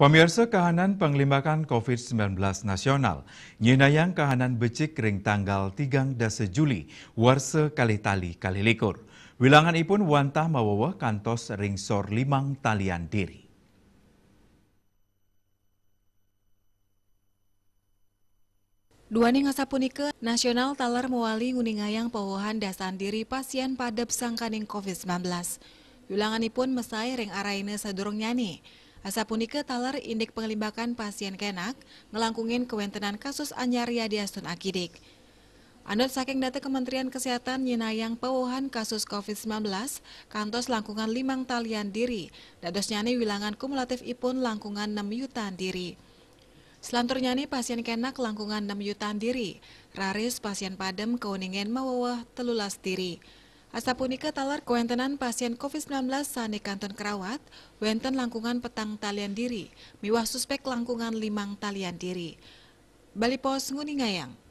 Pemirsa kahanan penglimakan COVID-19 nasional, Nyinayang kahanan becik ring tanggal 3 dasa Juli, warse kali tali kali likur. Wilangan ipun wantah mawawa kantos ringsor limang talian diri. ngasap ngasa punike, nasional talar Mewali nguningayang powohan dasan diri pasien padep sangkaning COVID-19. Wilangan ipun mesai ring araine sedurung nyani. Asa punika taler indik pengelimbakan pasien kenak ngelangkungin kewentenan kasus anyar Yadiastun Akidik. Anut saking data Kementerian Kesehatan nyinayang pewohan kasus COVID-19 kantos langkungan limang talian diri dados nyani wilangan kumulatif ipun langkungan 6 yutan diri. Selantur nyani pasien kenak langkungan 6 yutan diri, raris pasien padem keuningin mawawah telulas diri. Asa punika talar kewentenan pasien COVID-19 sani kanton kerawat, wenten langkungan petang talian diri, miwah suspek langkungan limang talian diri. Bali pos nguningayang.